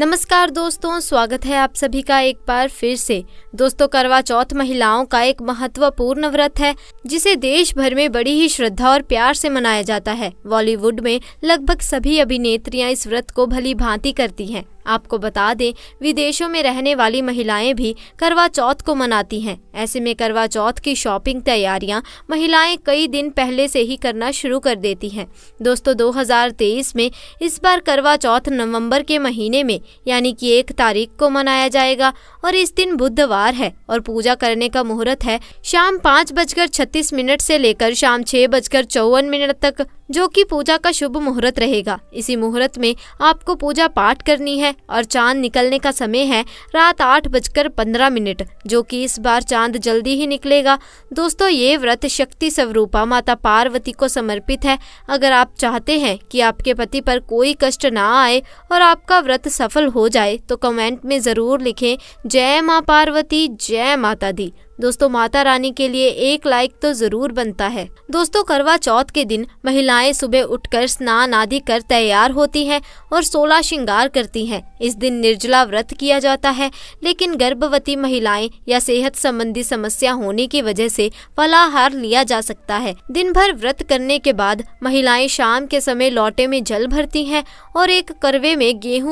नमस्कार दोस्तों स्वागत है आप सभी का एक बार फिर से दोस्तों करवा चौथ महिलाओं का एक महत्वपूर्ण व्रत है जिसे देश भर में बड़ी ही श्रद्धा और प्यार से मनाया जाता है बॉलीवुड में लगभग सभी अभिनेत्रियां इस व्रत को भली भांति करती हैं आपको बता दें विदेशों में रहने वाली महिलाएं भी करवा चौथ को मनाती हैं ऐसे में करवा चौथ की शॉपिंग तैयारियां महिलाएं कई दिन पहले से ही करना शुरू कर देती हैं दोस्तों 2023 में इस बार करवा चौथ नवंबर के महीने में यानी कि एक तारीख को मनाया जाएगा और इस दिन बुधवार है और पूजा करने का मुहूर्त है शाम पाँच बजकर छत्तीस मिनट से लेकर शाम छः बजकर चौवन मिनट तक जो कि पूजा का शुभ मुहूर्त रहेगा इसी मुहूर्त में आपको पूजा पाठ करनी है और चांद निकलने का समय है रात आठ बजकर पंद्रह मिनट जो कि इस बार चांद जल्दी ही निकलेगा दोस्तों ये व्रत शक्ति स्वरूपा माता पार्वती को समर्पित है अगर आप चाहते हैं कि आपके पति पर कोई कष्ट ना आए और आपका व्रत सफल हो जाए तो कमेंट में ज़रूर लिखें जय माँ पार्वती जय माता दी दोस्तों माता रानी के लिए एक लाइक तो जरूर बनता है दोस्तों करवा चौथ के दिन महिलाएं सुबह उठकर स्नान आदि कर तैयार होती हैं और सोलह श्रृंगार करती हैं इस दिन निर्जला व्रत किया जाता है लेकिन गर्भवती महिलाएं या सेहत संबंधी समस्या होने की वजह से फलाहार लिया जा सकता है दिन भर व्रत करने के बाद महिलाएं शाम के समय लौटे में जल भरती है और एक करवे में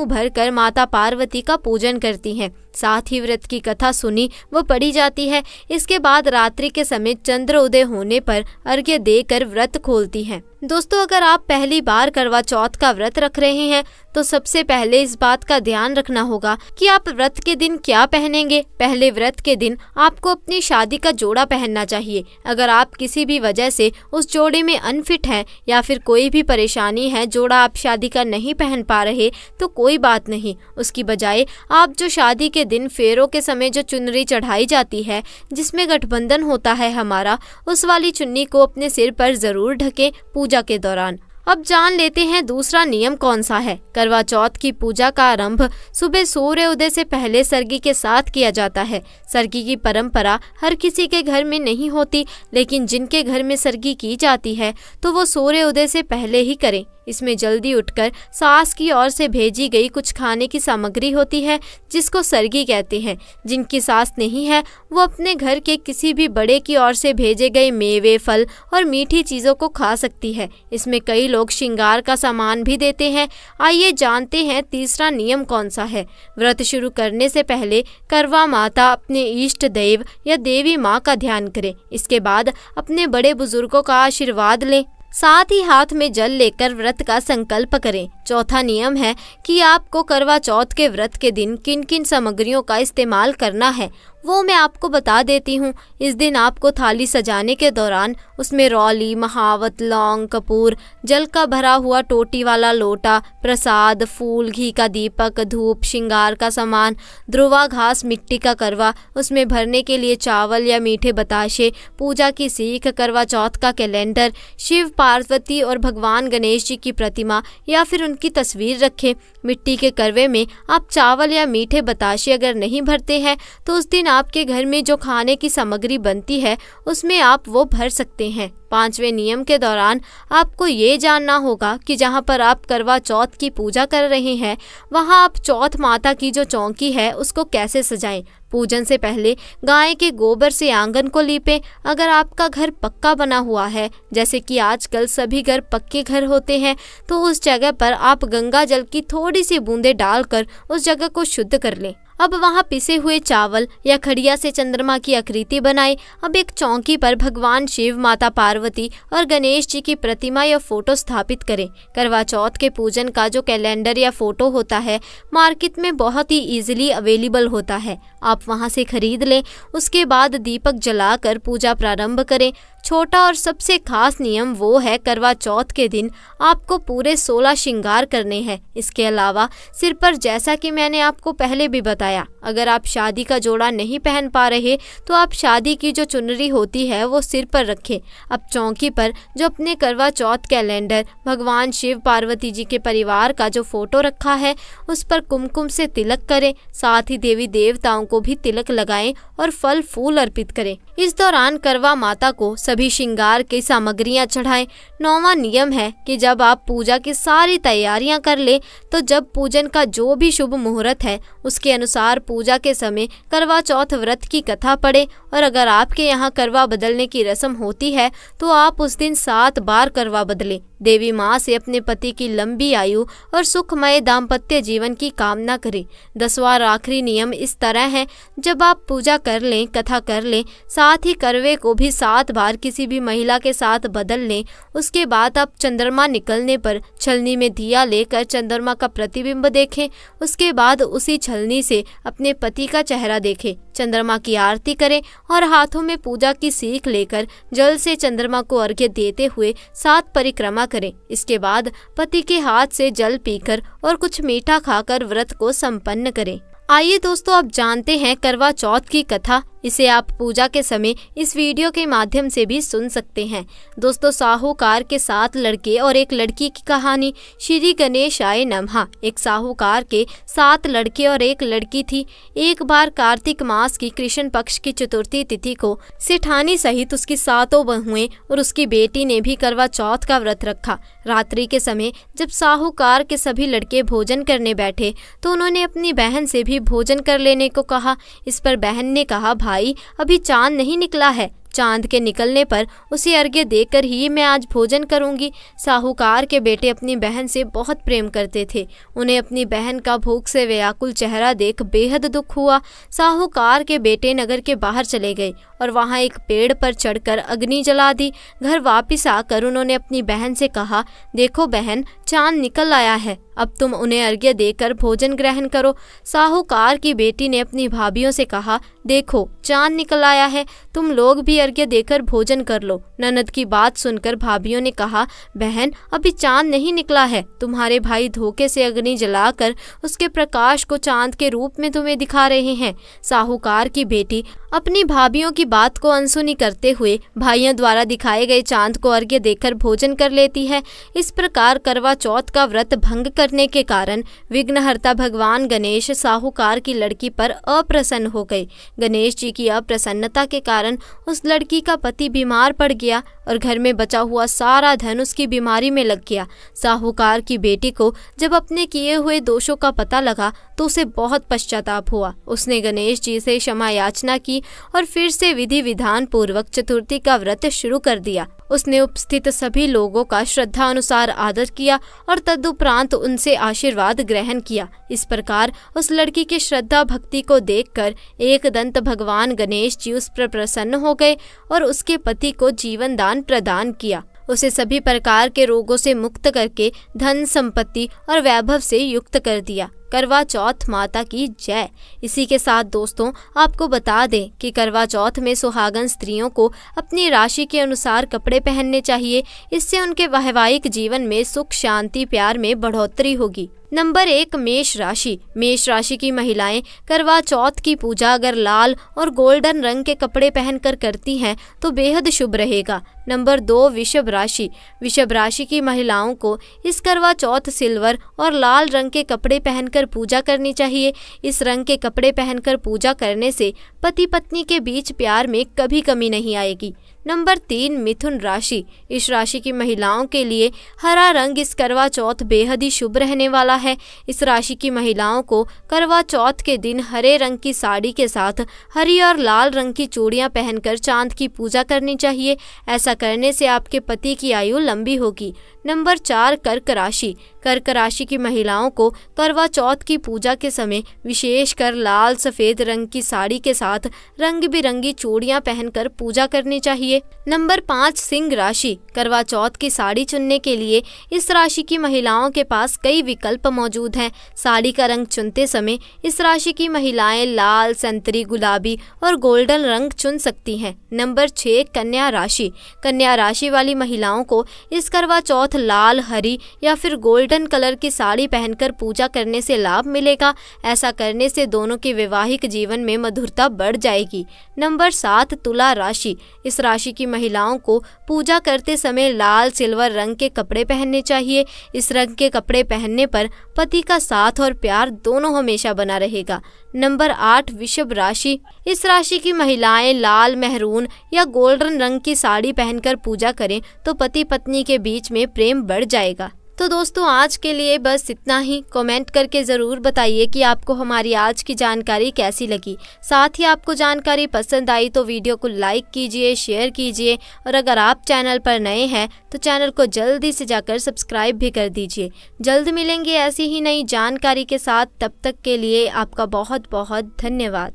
भर कर माता पार्वती का पूजन करती है साथ ही व्रत की कथा सुनी व पढ़ी जाती है इसके बाद रात्रि के समय चंद्र उदय होने पर अर्घ्य देकर व्रत खोलती हैं दोस्तों अगर आप पहली बार करवा चौथ का व्रत रख रहे हैं तो सबसे पहले इस बात का ध्यान रखना होगा कि आप व्रत के दिन क्या पहनेंगे पहले व्रत के दिन आपको अपनी शादी का जोड़ा पहनना चाहिए अगर आप किसी भी वजह से उस जोड़े में अनफिट हैं या फिर कोई भी परेशानी है जोड़ा आप शादी का नहीं पहन पा रहे तो कोई बात नहीं उसकी बजाय आप जो शादी के दिन फेरों के समय जो चुनरी चढ़ाई जाती है जिसमें गठबंधन होता है हमारा उस वाली चुन्नी को अपने सिर पर जरूर ढके पूजा के दौरान अब जान लेते हैं दूसरा नियम कौन सा है करवा चौथ की पूजा का आरंभ सुबह सूर्य उदय से पहले सरगी के साथ किया जाता है सरगी की परंपरा हर किसी के घर में नहीं होती लेकिन जिनके घर में सरगी की जाती है तो वो सूर्य उदय से पहले ही करें इसमें जल्दी उठकर सास की ओर से भेजी गई कुछ खाने की सामग्री होती है जिसको सरगी कहते हैं जिनकी सास नहीं है वो अपने घर के किसी भी बड़े की ओर से भेजे गए मेवे फल और मीठी चीज़ों को खा सकती है इसमें कई लोग श्रृंगार का सामान भी देते हैं आइए जानते हैं तीसरा नियम कौन सा है व्रत शुरू करने से पहले करवा माता अपने इष्ट देव या देवी माँ का ध्यान करें इसके बाद अपने बड़े बुजुर्गों का आशीर्वाद लें साथ ही हाथ में जल लेकर व्रत का संकल्प करें चौथा नियम है कि आपको करवा चौथ के व्रत के दिन किन किन सामग्रियों का इस्तेमाल करना है वो मैं आपको बता देती हूँ इस दिन आपको थाली सजाने के दौरान उसमें रौली महावत लौंग कपूर जल का भरा हुआ टोटी वाला लोटा प्रसाद फूल घी का दीपक धूप श्रृंगार का सामान ध्रुवा घास मिट्टी का करवा उसमें भरने के लिए चावल या मीठे बताशे पूजा की सीख करवा चौथ का कैलेंडर शिव पार्वती और भगवान गणेश जी की प्रतिमा या फिर उन उनकी तस्वीर रखें मिट्टी के करवे में आप चावल या मीठे बताशे अगर नहीं भरते हैं तो उस दिन आपके घर में जो खाने की सामग्री बनती है उसमें आप वो भर सकते हैं पांचवें नियम के दौरान आपको ये जानना होगा कि जहाँ पर आप करवा चौथ की पूजा कर रहे हैं वहाँ आप चौथ माता की जो चौकी है उसको कैसे सजाएं पूजन से पहले गाय के गोबर से आंगन को लीपें अगर आपका घर पक्का बना हुआ है जैसे कि आजकल सभी घर पक्के घर होते हैं तो उस जगह पर आप गंगा जल की थोड़ी सी बूंदें डालकर उस जगह को शुद्ध कर लें अब वहाँ पिसे हुए चावल या खड़िया से चंद्रमा की आकृति बनाए अब एक चौकी पर भगवान शिव माता पार्वती और गणेश जी की प्रतिमा या फोटो स्थापित करें करवा चौथ के पूजन का जो कैलेंडर या फोटो होता है मार्केट में बहुत ही ईजिली अवेलेबल होता है आप वहाँ से खरीद लें उसके बाद दीपक जलाकर पूजा प्रारंभ करें छोटा और सबसे खास नियम वो है करवा चौथ के दिन आपको पूरे सोलह श्रृंगार करने हैं इसके अलावा सिर पर जैसा कि मैंने आपको पहले भी बताया अगर आप शादी का जोड़ा नहीं पहन पा रहे तो आप शादी की जो चुनरी होती है वो सिर पर रखें अब चौकी पर जो अपने करवा चौथ कैलेंडर भगवान शिव पार्वती जी के परिवार का जो फोटो रखा है उस पर कुमकुम से तिलक करें साथ ही देवी देवताओं को भी तिलक लगाएं और फल फूल अर्पित करें इस दौरान करवा माता को सभी श्रृंगार की सामग्रियां चढ़ाएं नौवा नियम है कि जब आप पूजा की सारी तैयारियां कर लें तो जब पूजन का जो भी शुभ मुहूर्त है उसके अनुसार पूजा के समय करवा चौथ व्रत की कथा पढ़े और अगर आपके यहाँ करवा बदलने की रस्म होती है तो आप उस दिन सात बार करवा बदलें देवी माँ से अपने पति की लंबी आयु और सुखमय दाम्पत्य जीवन की कामना करें दसवा और आखिरी नियम इस तरह है जब आप पूजा कर लें कथा कर लें साथ ही करवे को भी सात बार किसी भी महिला के साथ बदल लें उसके बाद आप चंद्रमा निकलने पर छलनी में दिया लेकर चंद्रमा का प्रतिबिंब देखें उसके बाद उसी छलनी से अपने पति का चेहरा देखें चंद्रमा की आरती करें और हाथों में पूजा की सीख लेकर जल से चंद्रमा को अर्घ्य देते हुए सात परिक्रमा करें इसके बाद पति के हाथ से जल पीकर और कुछ मीठा खाकर व्रत को संपन्न करें आइए दोस्तों अब जानते हैं करवा चौथ की कथा इसे आप पूजा के समय इस वीडियो के माध्यम से भी सुन सकते हैं दोस्तों साहूकार के सात लड़के और एक लड़की की कहानी श्री गणेश आये नम्हा एक साहूकार के सात लड़के और एक लड़की थी एक बार कार्तिक मास की कृष्ण पक्ष की चतुर्थी तिथि को सेठानी सहित उसकी सातों बहुएं और उसकी बेटी ने भी करवा चौथ का व्रत रखा रात्रि के समय जब साहूकार के सभी लड़के भोजन करने बैठे तो उन्होंने अपनी बहन से भी भोजन कर लेने को कहा इस पर बहन ने कहा भाई अभी चांद नहीं निकला है चांद के निकलने पर उसे अर्घ्य देकर ही मैं आज भोजन करूंगी साहूकार के बेटे अपनी बहन से बहुत प्रेम करते थे उन्हें अपनी बहन का भूख से व्याकुल चेहरा देख बेहद दुख हुआ साहूकार के बेटे नगर के बाहर चले गए और वहां एक पेड़ पर चढ़कर अग्नि जला दी घर वापस आकर उन्होंने अपनी बहन से कहा देखो बहन चांद निकल आया है अब तुम उन्हें अर्घ्य देकर भोजन ग्रहण करो साहूकार की बेटी ने अपनी भाभी से कहा देखो चांद निकल आया है तुम लोग भी अर्घ्य देकर भोजन कर लो ननद की बात सुनकर भाभीियों ने कहा बहन अभी चांद नहीं निकला है तुम्हारे भाई धोखे से अग्नि जलाकर उसके प्रकाश को चांद के रूप में तुम्हें दिखा रहे हैं साहूकार की बेटी अपनी भाभीियों की बात को अनसुनी करते हुए भाइयों द्वारा दिखाए गए चांद को अर्घ्य देकर भोजन कर लेती है इस प्रकार करवा चौथ का व्रत भंग कर करने के कारण विघ्नहर्ता भगवान गणेश साहूकार की लड़की पर अप्रसन्न हो गए गणेश जी की अप्रसन्नता के कारण उस लड़की का पति बीमार पड़ गया और घर में बचा हुआ सारा धन उसकी बीमारी में लग गया साहूकार की बेटी को जब अपने किए हुए दोषों का पता लगा तो उसे बहुत पश्चाताप हुआ उसने गणेश जी से क्षमा याचना की और फिर से विधि विधान पूर्वक चतुर्थी का व्रत शुरू कर दिया उसने उपस्थित सभी लोगों का श्रद्धा अनुसार आदर किया और तदुपरांत उनसे आशीर्वाद ग्रहण किया इस प्रकार उस लड़की की श्रद्धा भक्ति को देखकर एक दंत भगवान गणेश जी उस पर प्रसन्न हो गए और उसके पति को जीवन दान प्रदान किया उसे सभी प्रकार के रोगों से मुक्त करके धन संपत्ति और वैभव से युक्त कर दिया करवा चौथ माता की जय इसी के साथ दोस्तों आपको बता दें कि करवा चौथ में सुहागन स्त्रियों को अपनी राशि के अनुसार कपड़े पहनने चाहिए इससे उनके वैवाहिक जीवन में सुख शांति प्यार में बढ़ोतरी होगी नंबर एक मेष राशि मेष राशि की महिलाएं करवा चौथ की पूजा अगर लाल और गोल्डन रंग के कपड़े पहनकर करती हैं तो बेहद शुभ रहेगा नंबर दो विषभ राशि विषभ राशि की महिलाओं को इस करवा चौथ सिल्वर और लाल रंग के कपड़े पहनकर पूजा करनी चाहिए इस रंग के कपड़े पहनकर पूजा करने से पति पत्नी के बीच प्यार में कभी कमी नहीं आएगी नंबर तीन मिथुन राशि इस राशि की महिलाओं के लिए हरा रंग इस करवा चौथ बेहद ही शुभ रहने वाला है इस राशि की महिलाओं को करवा चौथ के दिन हरे रंग की साड़ी के साथ हरी और लाल रंग की चूड़ियाँ पहनकर चांद की पूजा करनी चाहिए ऐसा करने से आपके पति की आयु लंबी होगी नंबर चार कर्क राशि कर्क राशि की महिलाओं को करवा चौथ की पूजा के समय विशेषकर लाल सफ़ेद रंग की साड़ी के साथ रंग बिरंगी चूड़ियाँ पहनकर पूजा करनी चाहिए नंबर पाँच सिंह राशि करवा चौथ की साड़ी चुनने के लिए इस राशि की महिलाओं के पास कई विकल्प मौजूद हैं साड़ी का रंग चुनते समय इस राशि की महिलाएं लाल संतरी गुलाबी और गोल्डन रंग चुन सकती हैं नंबर छः कन्या राशि कन्या राशि वाली महिलाओं को इस करवा चौथ लाल हरी या फिर गोल्डन गोल्डन कलर की साड़ी पहनकर पूजा करने से लाभ मिलेगा ऐसा करने से दोनों के वैवाहिक जीवन में मधुरता बढ़ जाएगी नंबर सात तुला राशि इस राशि की महिलाओं को पूजा करते समय लाल सिल्वर रंग के कपड़े पहनने चाहिए इस रंग के कपड़े पहनने पर पति का साथ और प्यार दोनों हमेशा बना रहेगा नंबर आठ विषभ राशि इस राशि की महिलाएं लाल मेहरून या गोल्डन रंग की साड़ी पहनकर पूजा करें तो पति पत्नी के बीच में प्रेम बढ़ जाएगा तो दोस्तों आज के लिए बस इतना ही कमेंट करके ज़रूर बताइए कि आपको हमारी आज की जानकारी कैसी लगी साथ ही आपको जानकारी पसंद आई तो वीडियो को लाइक कीजिए शेयर कीजिए और अगर आप चैनल पर नए हैं तो चैनल को जल्दी से जाकर सब्सक्राइब भी कर दीजिए जल्द मिलेंगे ऐसी ही नई जानकारी के साथ तब तक के लिए आपका बहुत बहुत धन्यवाद